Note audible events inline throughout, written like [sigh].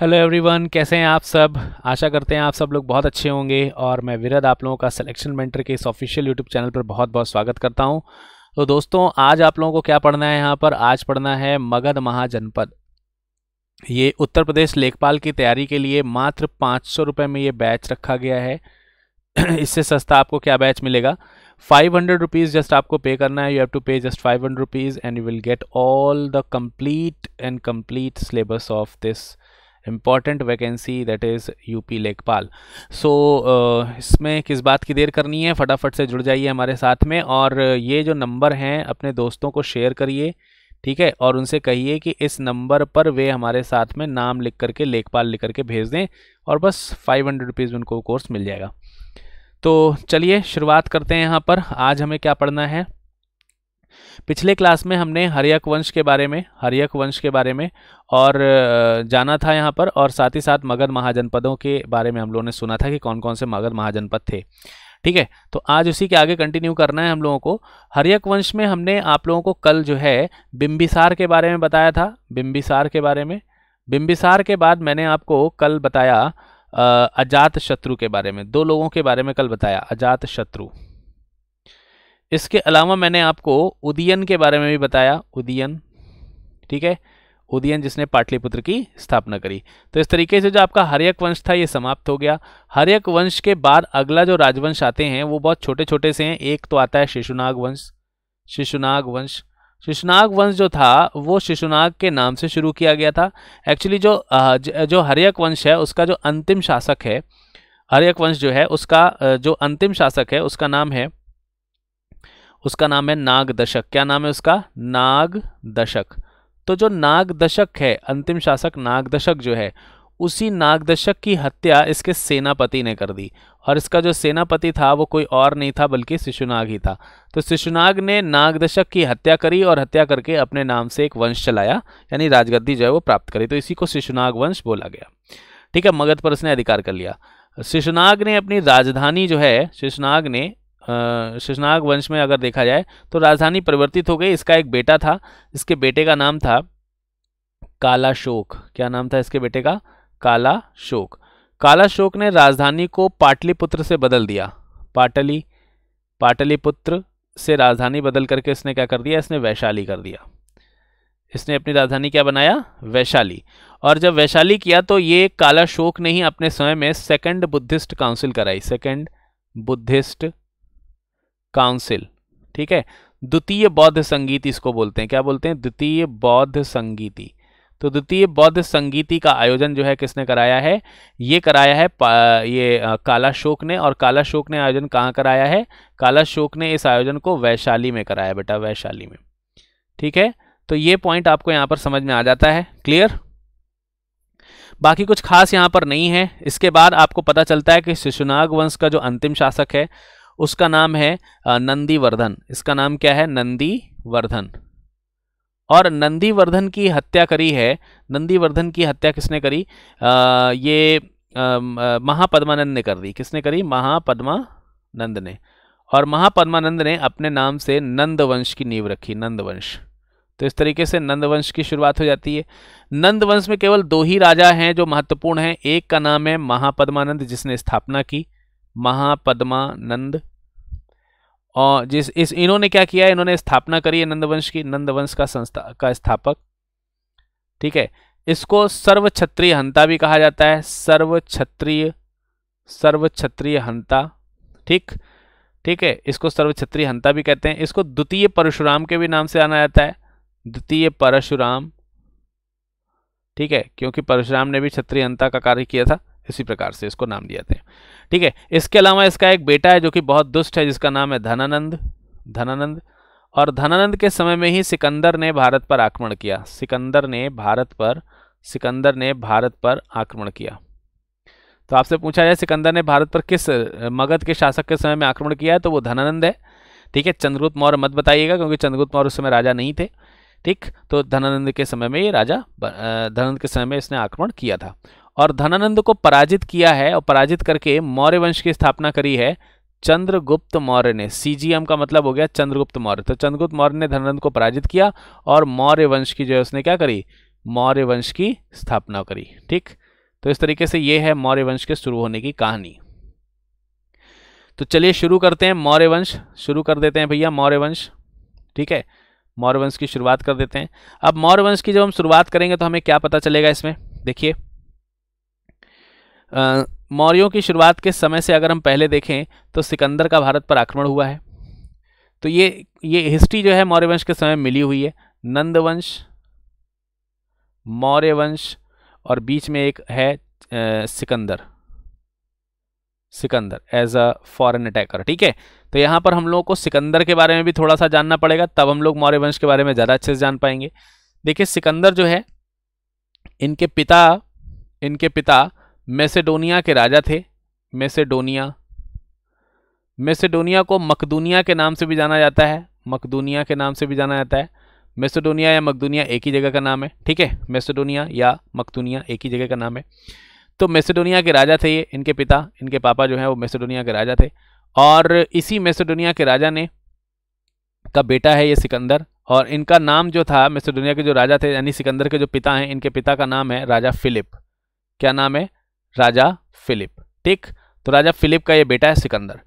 hello everyone कैसे हैं आप सब आशा करते हैं आप सब लोग बहुत अच्छे होंगे और मैं विरद आप लोगों का सिलेक्शन मेंटर के इस ऑफिशियल यूट्यूब चैनल पर बहुत बहुत स्वागत करता हूं तो दोस्तों आज आप लोगों को क्या पढ़ना है यहाँ पर आज पढ़ना है मगध महाजनपद ये उत्तर प्रदेश लेखपाल की तैयारी के लिए मात्र पाँच सौ रुपये में ये बैच रखा गया है [clears throat] इससे सस्ता आपको क्या बैच मिलेगा फाइव हंड्रेड रुपीज़ जस्ट आपको पे करना है you have to pay just five hundred rupees and you will get all the complete and complete syllabus of this important vacancy that is UP Lekhpal so इसमें किस बात की देर करनी है फटाफट से जुड़ जाइए हमारे साथ में और ये जो नंबर हैं अपने दोस्तों को शेयर करिए ठीक है और उनसे कहिए कि इस नंबर पर वे हमारे साथ में नाम लिख करके लेखपाल लिख करके भेज दें और बस फाइव हंड्रेड रुपीज़ उनको कोर्स मिल जाएगा तो चलिए शुरुआत करते हैं यहाँ पर आज हमें क्या पढ़ना है पिछले क्लास में हमने हरियक वंश के बारे में हरियक वंश के बारे में और जाना था यहाँ पर और साथ ही साथ मगध महाजनपदों के बारे में हम लोगों ने सुना था कि कौन कौन से मगध महाजनपद थे ठीक है तो आज उसी के आगे कंटिन्यू करना है हम लोगों को हरियक वंश में हमने आप लोगों को कल जो है बिम्बिसार के बारे में बताया था बिम्बिसार के बारे में बिम्बिसार के बाद मैंने आपको कल बताया अजात शत्रु के बारे में दो लोगों के बारे में कल बताया अजात शत्रु इसके अलावा मैंने आपको उदयन के बारे में भी बताया उदयन ठीक है उदयन जिसने पाटलिपुत्र की स्थापना करी तो इस तरीके से जो आपका हरियक वंश था ये समाप्त हो गया हरियक वंश के बाद अगला जो राजवंश आते हैं वो बहुत छोटे छोटे से हैं एक तो आता है शिशुनाग वंश शिशुनाग वंश शिशुनाग वंश जो था वो शिशुनाग के नाम से शुरू किया गया था एक्चुअली जो जो हरियक वंश है उसका जो अंतिम शासक है हरियक वंश जो है उसका जो अंतिम शासक है उसका नाम है उसका नाम है नाग दशक क्या नाम है उसका नाग दशक तो जो नाग दशक है अंतिम शासक नाग दशक जो है उसी नाग दशक की हत्या इसके सेनापति ने कर दी और इसका जो सेनापति था वो कोई और नहीं था बल्कि शिशुनाग ही था तो शिशुनाग ने नाग दशक की हत्या करी और हत्या करके अपने नाम से एक वंश चलाया यानी राजगद्दी जो है वो प्राप्त करी तो इसी को शिशुनाग वंश बोला गया ठीक है मगध पर उसने अधिकार कर लिया शिशुनाग ने अपनी राजधानी जो है शिशुनाग ने शिशनाग वंश में अगर देखा जाए तो राजधानी परिवर्तित हो गई इसका एक बेटा था इसके बेटे का नाम था काला शोक क्या नाम था इसके बेटे का काला शोक काला शोक ने राजधानी को पाटलिपुत्र से बदल दिया पाटली पाटलिपुत्र से राजधानी बदल करके इसने क्या कर दिया इसने वैशाली कर दिया इसने अपनी राजधानी क्या बनाया वैशाली और जब वैशाली किया तो ये काला शोक ने ही अपने समय में सेकंड बुद्धिस्ट काउंसिल कराई सेकंड बुद्धिस्ट काउंसिल ठीक है द्वितीय बौद्ध संगीति इसको बोलते हैं क्या बोलते हैं द्वितीय बौद्ध संगीति तो द्वितीय बौद्ध संगीति का आयोजन जो है किसने कराया है ये कराया है ये काला शोक ने और काला शोक ने आयोजन कहाँ कराया है काला शोक ने इस आयोजन को वैशाली में कराया बेटा वैशाली में ठीक है तो ये पॉइंट आपको यहाँ पर समझ में आ जाता है क्लियर बाकी कुछ खास यहाँ पर नहीं है इसके बाद आपको पता चलता है कि शिशुनाग वंश का जो अंतिम शासक है उसका नाम है नंदीवर्धन इसका नाम क्या है नंदीवर्धन और नंदीवर्धन की हत्या करी है नंदीवर्धन की हत्या किसने करी आ, ये महापद्मानंद ने कर दी किसने करी महापद्मानंद ने और महापद्मानंद ने अपने नाम से नंदवंश की नींव रखी नंदवंश तो इस तरीके से नंदवंश की शुरुआत हो जाती है नंदवंश में केवल दो ही राजा हैं जो महत्वपूर्ण हैं एक का नाम है महापद्मानंद जिसने स्थापना की महापद्मानंद और जिस इस इन्होंने क्या किया इन्होंने स्थापना करी है नंदवंश की नंदवंश का संस्था का स्थापक ठीक है इसको सर्व क्षत्रिय हंता भी कहा जाता है सर्व क्षत्रिय सर्व क्षत्रिय हंता ठीक ठीक है इसको सर्व क्षत्रिय हंता भी कहते हैं इसको द्वितीय परशुराम के भी नाम से आना जाता है द्वितीय परशुराम ठीक है क्योंकि परशुराम ने भी क्षत्रिय हंता का कार्य किया था इसी प्रकार से इसको नाम दिया थे ठीक है इसके अलावा इसका एक बेटा है जो कि बहुत दुष्ट है जिसका नाम है धनानंद धनानंद और धनानंद के समय में ही सिकंदर ने भारत पर आक्रमण किया सिकंदर ने भारत पर सिकंदर ने भारत पर आक्रमण किया तो आपसे पूछा जाए सिकंदर ने भारत पर किस मगध के शासक के समय में आक्रमण किया है तो वो धनानंद है ठीक है चंद्रगुप्त मौर्य मत बताइएगा क्योंकि चंद्रगुप्त मौर्य उस समय राजा नहीं थे ठीक तो धनानंद के समय में ये राजा धनानंद के समय में इसने आक्रमण किया था और धनानंद को पराजित किया है और पराजित करके मौर्य वंश की स्थापना करी है चंद्रगुप्त मौर्य ने सीजीएम का मतलब हो गया चंद्रगुप्त मौर्य तो चंद्रगुप्त मौर्य ने धनानंद को पराजित किया और मौर्य वंश की जो है उसने क्या करी मौर्य वंश की स्थापना करी ठीक तो इस तरीके से यह है मौर्य वंश के शुरू होने की कहानी तो चलिए शुरू करते हैं मौर्य वंश शुरू कर देते हैं भैया मौर्य वंश ठीक है मौर्य वंश की शुरुआत कर देते हैं अब मौर्य वंश की जब हम शुरुआत करेंगे तो हमें क्या पता चलेगा इसमें देखिए मौर्यों की शुरुआत के समय से अगर हम पहले देखें तो सिकंदर का भारत पर आक्रमण हुआ है तो ये ये हिस्ट्री जो है मौर्य वंश के समय मिली हुई है नंदवंश मौर्य वंश और बीच में एक है आ, Sikandar Sikandar as a foreign attacker ठीक है तो यहाँ पर हम लोगों को सिकंदर के बारे में भी थोड़ा सा जानना पड़ेगा तब हम लोग मौर्य वंश के बारे में ज़्यादा अच्छे से जान पाएंगे देखिए सिकंदर जो है इनके पिता इनके पिता मैसेडोनिया के राजा थे मैसेडोनिया मैसेडोनिया को मकदूनिया के नाम से भी जाना जाता है मकदूनिया के नाम से भी जाना जाता है मैसेडोनिया या मकदूनिया एक ही जगह का नाम है ठीक है मैसेडोनिया या मकदूनिया एक ही जगह का नाम है तो मैसेडोनिया के राजा थे ये इनके पिता इनके पापा जो हैं वो मैसेडोनिया के राजा थे और इसी मैसेडोनिया के राजा ने का बेटा है ये सिकंदर और इनका नाम जो था मैसेडोनिया के जो राजा थे यानी सिकंदर के जो पिता हैं इनके पिता का नाम है राजा फिलिप क्या नाम है राजा फिलिप ठीक तो राजा फिलिप का ये बेटा है सिकंदर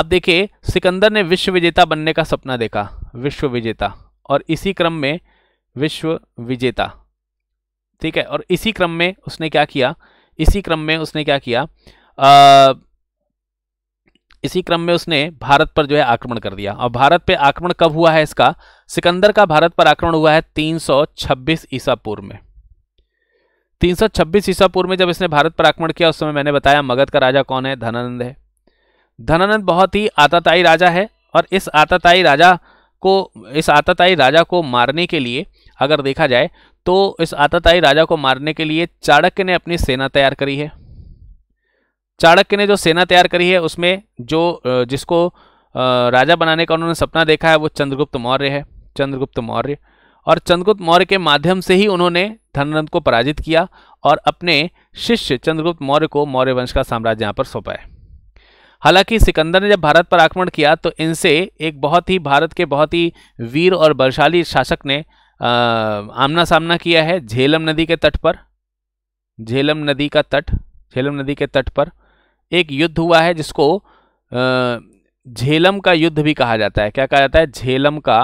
अब देखिए सिकंदर ने विश्व विजेता बनने का सपना देखा विश्व विजेता और इसी क्रम में विश्व विजेता ठीक है और इसी क्रम में उसने क्या किया इसी क्रम में उसने क्या किया आ, इसी क्रम में उसने भारत पर जो है आक्रमण कर दिया और भारत पे आक्रमण कब हुआ है इसका सिकंदर का भारत पर आक्रमण हुआ है 326 ईसा पूर्व में तीन सौ छब्बीस ईसा पूर्व में जब इसने भारत पर आक्रमण किया उस समय मैंने बताया मगध का राजा कौन है धनानंद है धनानंद बहुत ही आताताई राजा है और इस आताताई राजा को इस आताताई राजा को मारने के लिए अगर देखा जाए तो इस आताताई राजा को मारने के लिए चाणक्य ने अपनी सेना तैयार करी है चाणक्य ने जो सेना तैयार करी है उसमें जो जिसको राजा बनाने का उन्होंने सपना देखा है वो चंद्रगुप्त मौर्य है चंद्रगुप्त मौर्य और चंद्रगुप्त मौर्य के माध्यम से ही उन्होंने धनरंद को पराजित किया और अपने शिष्य चंद्रगुप्त मौर्य को मौर्य वंश का साम्राज्य यहाँ पर सौंपा है हालांकि सिकंदर ने जब भारत पर आक्रमण किया तो इनसे एक बहुत ही भारत के बहुत ही वीर और बलशाली शासक ने आमना सामना किया है झेलम नदी के तट पर झेलम नदी का तट झेलम नदी के तट पर एक युद्ध हुआ है जिसको झेलम का युद्ध भी कहा जाता है क्या कहा जाता है झेलम का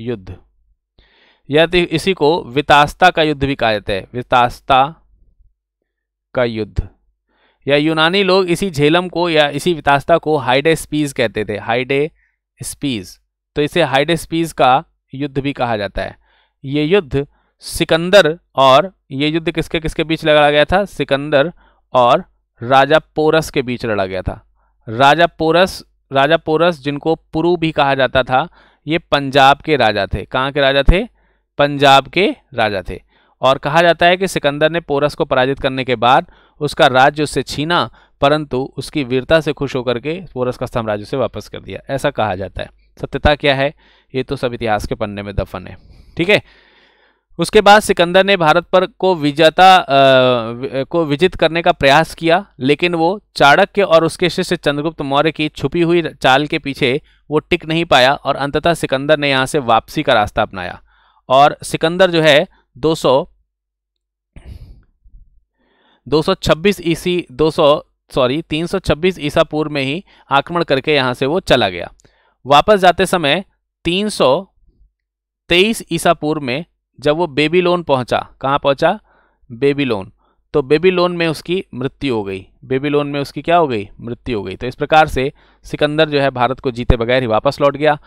युद्ध या तो इसी को वितास्ता का युद्ध भी कहा जाता है वितास्ता का युद्ध या यूनानी लोग इसी झेलम को या इसी वितास्ता को हाइडे स्पीज कहते थे हाइडे स्पीज तो इसे हाइडे स्पीज का युद्ध भी कहा जाता है ये युद्ध सिकंदर और ये युद्ध किसके किसके बीच लड़ा गया था सिकंदर और राजा पोरस के बीच लड़ा गया था राजा पोरस राजा पोरस जिनको पुरु भी कहा जाता था ये पंजाब के राजा थे कहाँ के राजा थे पंजाब के राजा थे और कहा जाता है कि सिकंदर ने पोरस को पराजित करने के बाद उसका राज्य उससे छीना परंतु उसकी वीरता से खुश होकर के पोरस का साम्राज्य से वापस कर दिया ऐसा कहा जाता है सत्यता क्या है ये तो सब इतिहास के पन्ने में दफन है ठीक है उसके बाद सिकंदर ने भारत पर को विजेता को विजित करने का प्रयास किया लेकिन वो चाणक्य और उसके शिष्य चंद्रगुप्त मौर्य की छुपी हुई चाल के पीछे वो टिक नहीं पाया और अंततः सिकंदर ने यहाँ से वापसी का रास्ता अपनाया और सिकंदर जो है 200 226 ईसी 200 सॉरी 326 ईसा पूर्व में ही आक्रमण करके यहाँ से वो चला गया वापस जाते समय 323 ईसा पूर्व में जब वो बेबीलोन पहुँचा कहाँ पहुँचा बेबीलोन तो बेबीलोन में उसकी मृत्यु हो गई बेबीलोन में उसकी क्या हो गई मृत्यु हो गई तो इस प्रकार से सिकंदर जो है भारत को जीते बगैर ही वापस लौट गया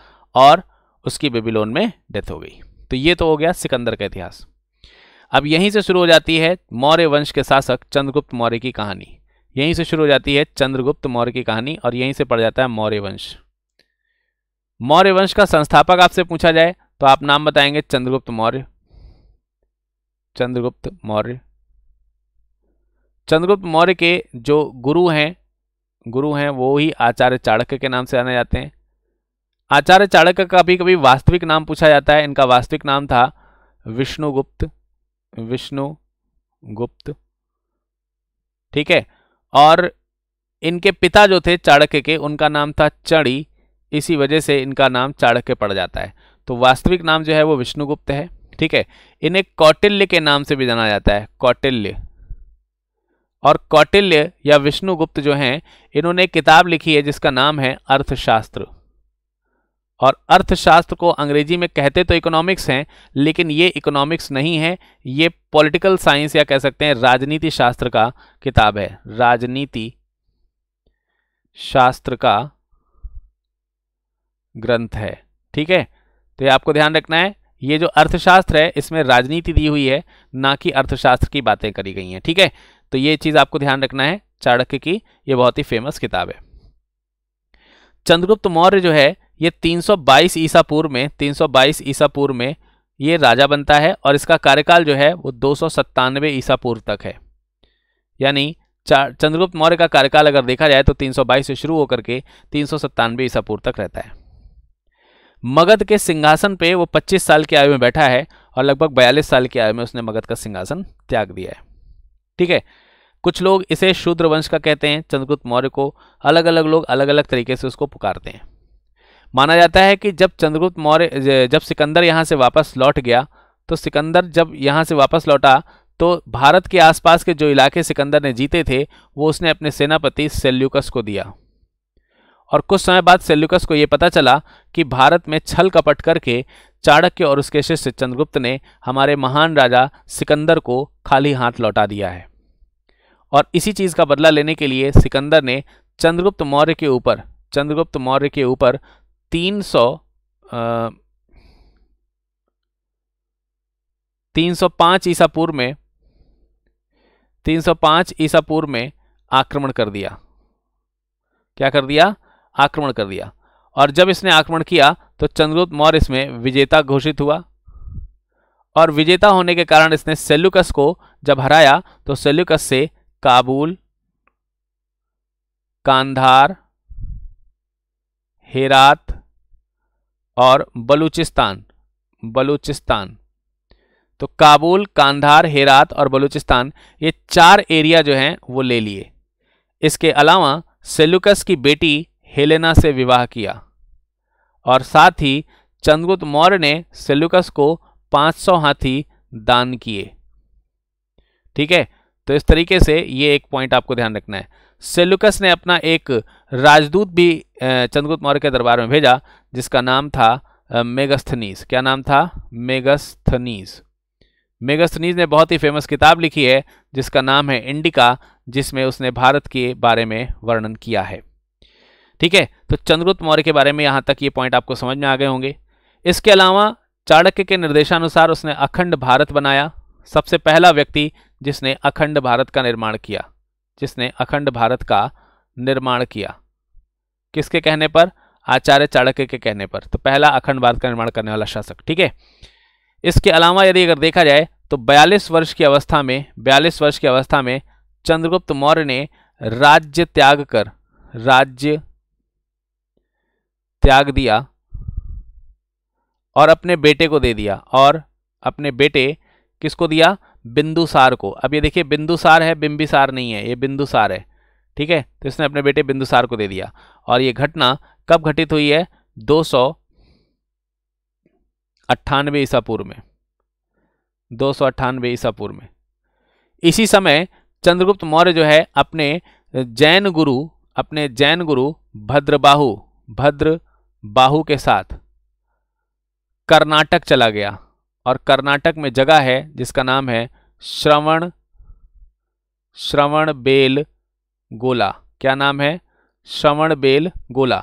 और उसकी बेबीलोन में डेथ हो गई तो ये तो हो गया सिकंदर का इतिहास अब यहीं से शुरू हो जाती है मौर्य वंश के शासक चंद्रगुप्त मौर्य की कहानी यहीं से शुरू हो जाती है चंद्रगुप्त मौर्य की कहानी और यहीं से पड़ जाता है मौर्य वंश मौर्य वंश का संस्थापक आपसे पूछा जाए तो आप नाम बताएंगे चंद्रगुप्त मौर्य चंद्रगुप्त मौर्य चंद्रगुप्त मौर्य के जो गुरु हैं गुरु हैं वो ही आचार्य चाणक्य के नाम से जाने जाते हैं आचार्य चाणक्य का कभी कभी वास्तविक नाम पूछा जाता है इनका वास्तविक नाम था विष्णुगुप्त विष्णु गुप्त ठीक है और इनके पिता जो थे चाणक्य के उनका नाम था चड़ी इसी वजह से इनका नाम चाणक्य पड़ जाता है तो वास्तविक नाम जो है वो विष्णुगुप्त है ठीक है इन्हें कौटिल्य के नाम से भी जाना जाता है कौटिल्य और कौटिल्य या विष्णुगुप्त जो हैं इन्होंने किताब लिखी है जिसका नाम है अर्थशास्त्र और अर्थशास्त्र को अंग्रेजी में कहते तो इकोनॉमिक्स हैं लेकिन ये इकोनॉमिक्स नहीं है ये पॉलिटिकल साइंस या कह सकते हैं राजनीति शास्त्र का किताब है राजनीति शास्त्र का ग्रंथ है ठीक है तो ये आपको ध्यान रखना है ये जो अर्थशास्त्र है इसमें राजनीति दी हुई है ना कि अर्थशास्त्र की बातें करी गई हैं ठीक है तो ये चीज़ आपको ध्यान रखना है चाणक्य की ये बहुत ही फेमस किताब है चंद्रगुप्त मौर्य जो है ये 322 ईसा पूर्व में 322 ईसा पूर्व में ये राजा बनता है और इसका कार्यकाल जो है वो दो सौ ईसा पूर्व तक है यानी चंद्रगुप्त मौर्य का कार्यकाल अगर देखा जाए तो 322 से शुरू होकर के तीन ईसा पूर्व तक रहता है मगध के सिंहासन पे वो 25 साल की आयु में बैठा है और लगभग 42 साल की आयु में उसने मगध का सिंहासन त्याग दिया है ठीक है कुछ लोग इसे शूद्र वंश का कहते हैं चंद्रगुप्त मौर्य को अलग अलग लोग अलग अलग तरीके से उसको पुकारते हैं माना जाता है कि जब चंद्रगुप्त मौर्य जब सिकंदर यहाँ से वापस लौट गया तो सिकंदर जब यहाँ से वापस लौटा तो भारत के आसपास के जो इलाके सिकंदर ने जीते थे वो उसने अपने सेनापति सेल्यूकस को दिया और कुछ समय बाद सेल्यूकस को ये पता चला कि भारत में छल कपट करके चाणक्य और उसके शिष्य चंद्रगुप्त ने हमारे महान राजा सिकंदर को खाली हाथ लौटा दिया है और इसी चीज़ का बदला लेने के लिए सिकंदर ने चंद्रगुप्त मौर्य के ऊपर चंद्रगुप्त मौर्य के ऊपर तीन सौ तीन सौ पांच ईसा पूर्व में तीन सौ पांच ईसा पूर्व में आक्रमण कर दिया क्या कर दिया आक्रमण कर दिया और जब इसने आक्रमण किया तो चंद्रगुप्त मौर्य इसमें विजेता घोषित हुआ और विजेता होने के कारण इसने सेल्युकस को जब हराया तो सेल्युकस से काबुल कांधार हेरात और बलूचिस्तान बलूचिस्तान तो काबुल कांधार हेरात और बलूचिस्तान ये चार एरिया जो हैं वो ले लिए इसके अलावा सेलुकस की बेटी हेलेना से विवाह किया और साथ ही चंद्रगुप्त मौर्य ने सेलुकस को 500 हाथी दान किए ठीक है तो इस तरीके से ये एक पॉइंट आपको ध्यान रखना है सेलुकस ने अपना एक राजदूत भी चंद्रगुप्त मौर्य के दरबार में भेजा जिसका नाम था मेगस्थनीस क्या नाम था मेगस्थनीस मेगस्थनीज ने बहुत ही फेमस किताब लिखी है जिसका नाम है इंडिका जिसमें उसने भारत के बारे में वर्णन किया है ठीक है तो चंद्रगुप्त मौर्य के बारे में यहाँ तक ये पॉइंट आपको समझ में आ गए होंगे इसके अलावा चाणक्य के निर्देशानुसार उसने अखंड भारत बनाया सबसे पहला व्यक्ति जिसने अखंड भारत का निर्माण किया जिसने अखंड भारत का निर्माण किया किसके कहने पर आचार्य चाणक्य के कहने पर तो पहला अखंड भारत का निर्माण करने वाला शासक ठीक है इसके अलावा यदि अगर देखा जाए तो 42 वर्ष की अवस्था में 42 वर्ष की अवस्था में चंद्रगुप्त मौर्य ने राज्य त्याग कर राज्य त्याग दिया और अपने बेटे को दे दिया और अपने बेटे किसको दिया बिंदुसार को अब ये देखिए बिंदुसार है बिंबिसार नहीं है ये बिंदुसार है ठीक है तो इसने अपने बेटे बिंदुसार को दे दिया और ये घटना कब घटित हुई है दो सौ अट्ठानवे ईसा पूर्व में दो सौ अट्ठानवे ईसा पूर्व में इसी समय चंद्रगुप्त मौर्य जो है अपने जैन गुरु अपने जैन गुरु भद्रबाहु भद्र बाहू के साथ कर्नाटक चला गया और कर्नाटक में जगह है जिसका नाम है श्रवण श्रवण बेल गोला क्या नाम है श्रवण बेल गोला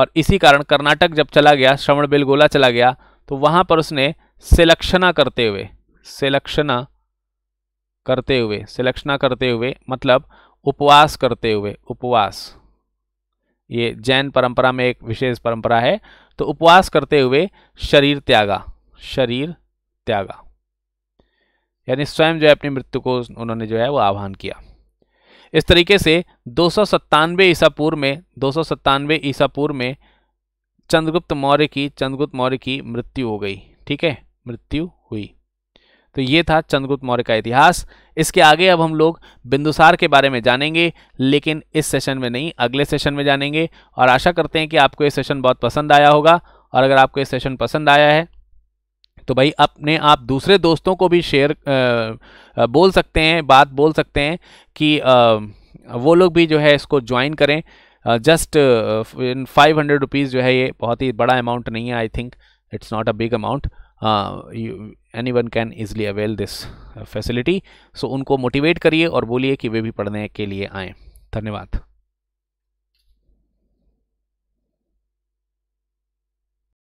और इसी कारण कर्नाटक जब चला गया श्रवण बेल गोला चला गया तो वहाँ पर उसने सिलक्षणा करते हुए सिलक्षणा करते हुए सिलक्षणा करते हुए मतलब उपवास करते हुए उपवास ये जैन परंपरा में एक विशेष परंपरा है तो उपवास करते हुए शरीर त्यागा शरीर त्यागा यानी स्वयं जो है अपनी मृत्यु को उन्होंने जो है वो आह्वान किया इस तरीके से दो सौ सत्तानवे ईसा पूर्व में दो सौ सत्तानवे ईसा पूर्व में चंद्रगुप्त मौर्य की चंद्रगुप्त मौर्य की मृत्यु हो गई ठीक है मृत्यु हुई तो ये था चंद्रगुप्त मौर्य का इतिहास इसके आगे अब हम लोग बिंदुसार के बारे में जानेंगे लेकिन इस सेशन में नहीं अगले सेशन में जानेंगे और आशा करते हैं कि आपको ये सेशन बहुत पसंद आया होगा और अगर आपको ये सेशन पसंद आया है तो भाई अपने आप दूसरे दोस्तों को भी शेयर बोल सकते हैं बात बोल सकते हैं कि वो लोग भी जो है इसको ज्वाइन करें just in five hundred rupees जो है ये बहुत ही बड़ा अमाउंट नहीं है I think it's not a big amount anyone can easily avail this facility so उनको मोटिवेट करिए और बोलिए कि वे भी पढ़ने के लिए आएँ धन्यवाद